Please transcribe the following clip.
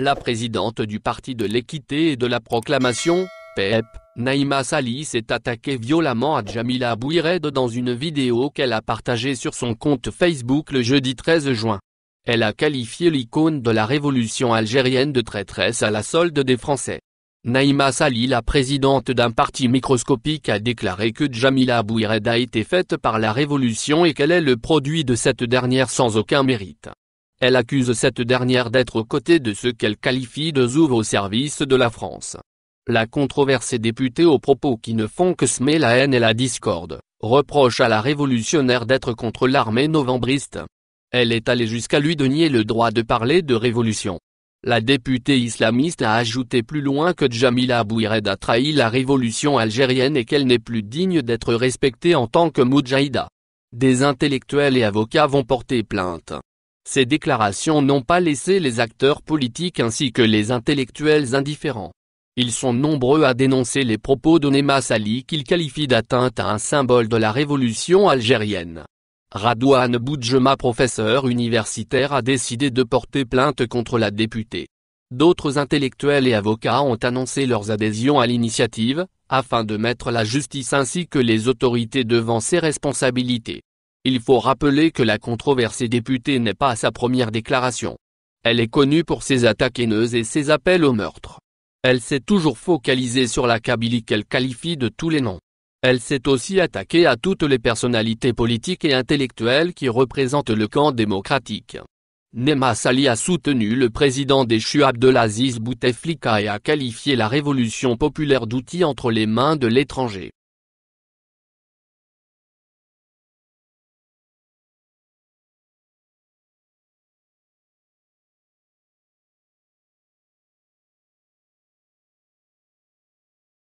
La présidente du Parti de l'équité et de la proclamation, PEP, Naïma Sali s'est attaquée violemment à Jamila Bouired dans une vidéo qu'elle a partagée sur son compte Facebook le jeudi 13 juin. Elle a qualifié l'icône de la révolution algérienne de traîtresse à la solde des Français. Naïma Sali la présidente d'un parti microscopique a déclaré que Jamila Bouired a été faite par la révolution et qu'elle est le produit de cette dernière sans aucun mérite. Elle accuse cette dernière d'être aux côtés de ceux qu'elle qualifie de zouv au service de la France. La controverse est députée aux propos qui ne font que semer la haine et la discorde, reproche à la révolutionnaire d'être contre l'armée novembriste. Elle est allée jusqu'à lui de le droit de parler de révolution. La députée islamiste a ajouté plus loin que Jamila Bouired a trahi la révolution algérienne et qu'elle n'est plus digne d'être respectée en tant que moudjahida. Des intellectuels et avocats vont porter plainte. Ces déclarations n'ont pas laissé les acteurs politiques ainsi que les intellectuels indifférents. Ils sont nombreux à dénoncer les propos d'Onema Sali qu'ils qualifient d'atteinte à un symbole de la révolution algérienne. Radouane Boudjema professeur universitaire a décidé de porter plainte contre la députée. D'autres intellectuels et avocats ont annoncé leurs adhésions à l'initiative, afin de mettre la justice ainsi que les autorités devant ses responsabilités. Il faut rappeler que la controversée députée n'est pas sa première déclaration. Elle est connue pour ses attaques haineuses et ses appels au meurtre. Elle s'est toujours focalisée sur la Kabylie qu'elle qualifie de tous les noms. Elle s'est aussi attaquée à toutes les personnalités politiques et intellectuelles qui représentent le camp démocratique. Nema Sali a soutenu le président déchu Abdelaziz Bouteflika et a qualifié la révolution populaire d'outils entre les mains de l'étranger.